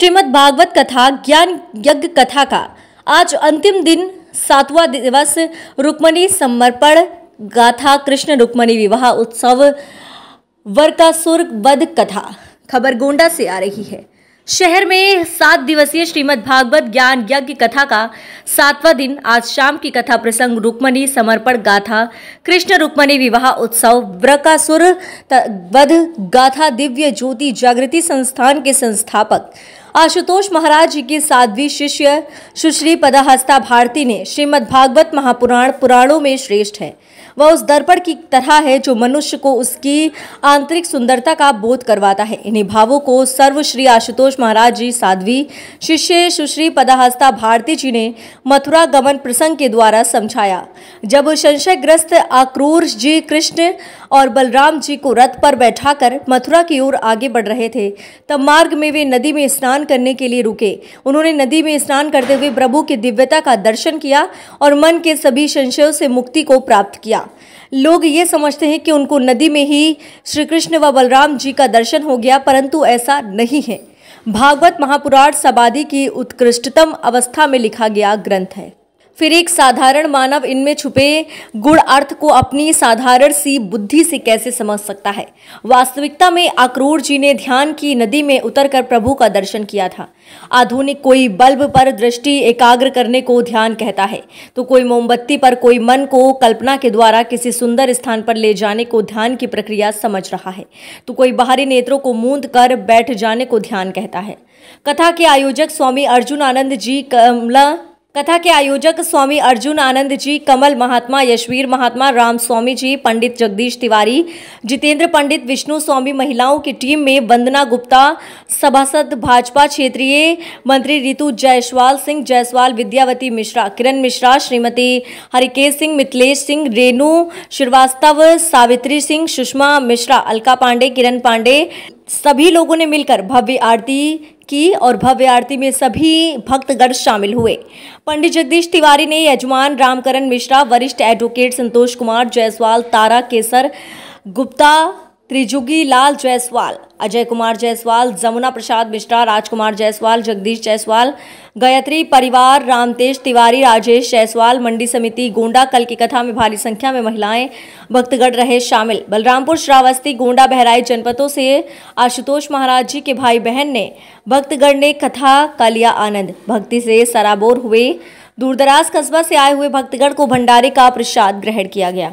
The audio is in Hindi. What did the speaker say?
श्रीमद् भागवत कथा ज्ञान यज्ञ कथा का आज अंतिम दिन सातवां दिवस रुक्मणी समर्पण गाथा कृष्ण रुक्मणी विवाह उत्सव वर्कासुर वध कथा खबर गोंडा से आ रही है शहर में सात दिवसीय श्रीमद् भागवत ज्ञान यज्ञ कथा का सातवां दिन आज शाम की कथा प्रसंग रुक्मणी समर्पण गाथा कृष्ण रुक्मणी विवाह उत्सव व्रकासुर वध गाथा दिव्य ज्योति जागृति संस्थान के संस्थापक आशुतोष महाराज जी की साध्वी शिष्य सुश्री पदाहस्ता भारती ने श्रीमद् भागवत महापुराण पुराणों में श्रेष्ठ है वह उस दर्पण की तरह है जो मनुष्य को उसकी आंतरिक सुंदरता का बोध करवाता है इन्हीं भावों को सर्व श्री आशुतोष महाराज जी साध्वी शिष्य सुश्री पदाहस्ता भारती जी ने मथुरा गमन प्रसंग के द्वारा समझाया जब संशयग्रस्त आक्रूर जी कृष्ण और बलराम जी को रथ पर बैठाकर मथुरा की ओर आगे बढ़ रहे थे तब मार्ग में वे नदी में स्नान स्नान करने के लिए रुके उन्होंने नदी में स्नान करते हुए प्रभु की दिव्यता का दर्शन किया और मन के सभी संशयों से मुक्ति को प्राप्त किया लोग ये समझते हैं कि उनको नदी में ही श्री कृष्ण व बलराम जी का दर्शन हो गया परंतु ऐसा नहीं है भागवत महापुराण सबादी की उत्कृष्टतम अवस्था में लिखा गया ग्रंथ है फिर एक साधारण मानव इनमें छुपे गुण अर्थ को अपनी साधारण सी बुद्धि से कैसे समझ सकता है वास्तविकता में अक्रूर जी ने ध्यान की नदी में उतरकर प्रभु का दर्शन किया था आधुनिक कोई बल्ब पर दृष्टि एकाग्र करने को ध्यान कहता है तो कोई मोमबत्ती पर कोई मन को कल्पना के द्वारा किसी सुंदर स्थान पर ले जाने को ध्यान की प्रक्रिया समझ रहा है तो कोई बाहरी नेत्रों को मूंद कर बैठ जाने को ध्यान कहता है कथा के आयोजक स्वामी अर्जुन आनंद जी कमला कथा के आयोजक स्वामी अर्जुन आनंद जी कमल महात्मा यशवीर महात्मा राम स्वामी जी पंडित जगदीश तिवारी जितेंद्र पंडित विष्णु स्वामी महिलाओं की टीम में वंदना गुप्ता सभासद भाजपा क्षेत्रीय मंत्री रितु जायसवाल सिंह जायसवाल विद्यावती मिश्रा किरण मिश्रा श्रीमती हरिकेश सिंह मिथिलेश सिंह रेणु श्रीवास्तव सावित्री सिंह सुषमा मिश्रा अलका पांडे किरण पांडे सभी लोगों ने मिलकर भव्य आरती की और भव्य आरती में सभी भक्तगण शामिल हुए पंडित जगदीश तिवारी ने यजमान रामकरण मिश्रा वरिष्ठ एडवोकेट संतोष कुमार जायसवाल तारा केसर गुप्ता त्रिजुगी लाल जायसवाल अजय कुमार जायसवाल जमुना प्रसाद मिश्रा राजकुमार जायसवाल जगदीश जायसवाल गायत्री परिवार रामतेज तिवारी राजेश जायसवाल मंडी समिति गोंडा कल की कथा में भारी संख्या में महिलाएं भक्तगढ़ रहे शामिल बलरामपुर श्रावस्ती गोंडा बहराई जनपदों से आशुतोष महाराज जी के भाई बहन ने भक्तगढ़ ने कथा का लिया आनंद भक्ति से सराबोर हुए दूरदराज कस्बा से आए हुए भक्तगढ़ को भंडारे का प्रसाद ग्रहण किया गया